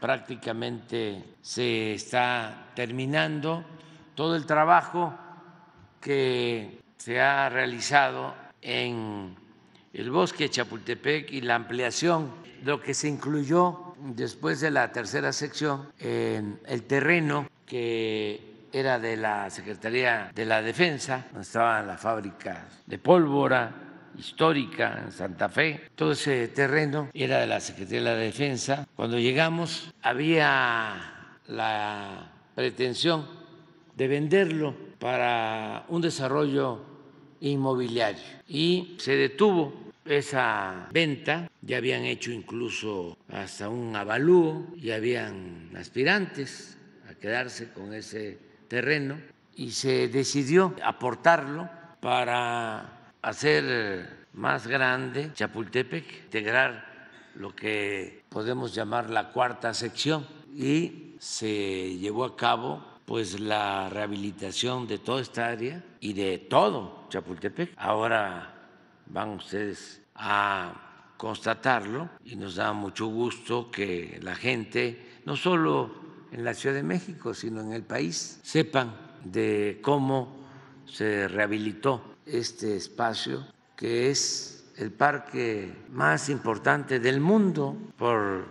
prácticamente se está terminando todo el trabajo que se ha realizado en el bosque de Chapultepec y la ampliación, lo que se incluyó después de la tercera sección, en el terreno que era de la Secretaría de la Defensa, donde estaban las fábricas de pólvora, histórica en Santa Fe. Todo ese terreno era de la Secretaría de la Defensa. Cuando llegamos había la pretensión de venderlo para un desarrollo inmobiliario y se detuvo esa venta, ya habían hecho incluso hasta un avalúo y habían aspirantes a quedarse con ese terreno y se decidió aportarlo para hacer eh, más grande Chapultepec, integrar lo que podemos llamar la cuarta sección y se llevó a cabo pues la rehabilitación de toda esta área y de todo Chapultepec. Ahora van ustedes a constatarlo y nos da mucho gusto que la gente, no solo en la Ciudad de México, sino en el país, sepan de cómo se rehabilitó este espacio que es el parque más importante del mundo por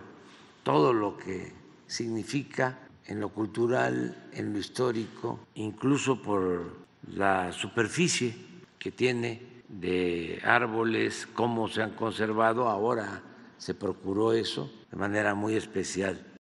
todo lo que significa en lo cultural, en lo histórico, incluso por la superficie que tiene de árboles, cómo se han conservado. Ahora se procuró eso de manera muy especial.